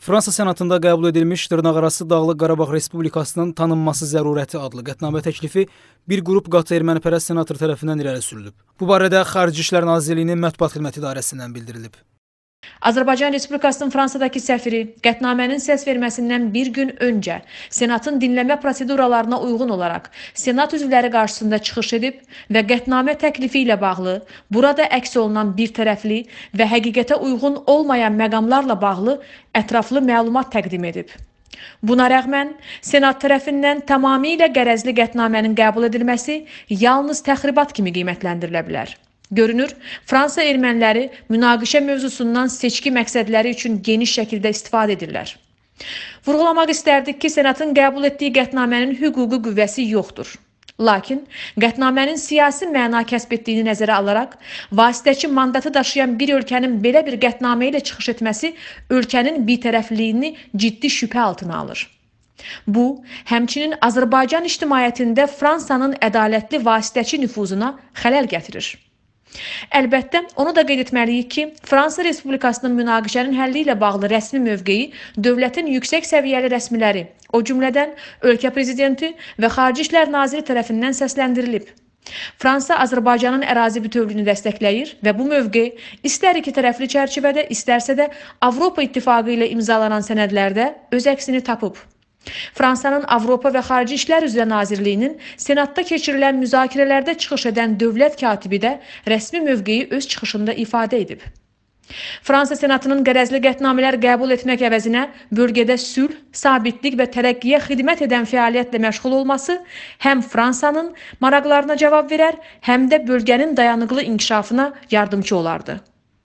Fransa Senatında qəbul edilmiş dırnaqarası Dağlıq Qarabağ Respublikasının tanınması zərurəti adlı qətnamə təklifi bir qrup qatı ermənipərəst senator tərəfindən irəli sürülüb. Bu barədə Xarici İşlər Nazirliyinin mətbuat xidməti idarəsindən bildirilib. Azərbaycan Respublikasının Fransadakı səfiri qətnamənin səs verməsindən bir gün öncə Senatın dinləmə proseduralarına uyğun olaraq Senat üzvləri qarşısında çıxış edib və qətnamə təklifi ilə bağlı burada əks olunan birtərəfli və həqiqətə uyğun olmayan məqamlarla bağlı ətraflı məlumat təqdim edib. Buna rəğmən Senat tərəfindən tamamilə qərəzli qətnamənin qəbul edilməsi yalnız təxribat kimi qiymətləndirilə bilər. Görünür, Fransa erməniləri münaqişə mövzusundan seçki məqsədləri üçün geniş şəkildə istifadə edirlər. Vurğulamaq istərdik ki, Senatın qəbul etdiyi qətnamənin hüquqi qüvvəsi yoxdur. Lakin qətnamənin siyasi məna kəsb etdiyini nəzərə alaraq, vasitəçi mandatı daşıyan bir ölkənin belə bir qətnamə ilə çıxış etməsi ölkənin bitərəfliyini ciddi şübhə altına alır. Bu, həmçinin Azərbaycan ictimaiyyətində Fransanın ədalətli vasitəçi nüfuzuna xələl gətirir. Əlbəttə, onu da qeyd etməliyik ki, Fransa Respublikasının münaqişənin həlli ilə bağlı rəsmi mövqeyi dövlətin yüksək səviyyəli rəsmiləri, o cümlədən ölkə prezidenti və Xarici İşlər naziri tərəfindən səsləndirilib. Fransa Azərbaycanın ərazi bütövlüyünü dəstəkləyir və bu mövqe istər iki tərəfli çərçivədə, istərsə də Avropa İttifaqı ilə imzalanan sənədlərdə öz əksini tapıb. Fransanın Avropa və Xarici İşlər üzrə Nazirliyinin Senatda keçirilən müzakirələrdə çıxış edən dövlət katibi də rəsmi mövqeyi öz çıxışında ifadə edib. Fransa Senatının qərəzli qətnamələr qəbul etmək əvəzinə bölgədə sülh, sabitlik və tərəqqiyə xidmət edən fəaliyyətlə məşğul olması həm Fransanın maraqlarına cavab verər, həm də bölgənin dayanıqlı inkişafına yardımcı olardı.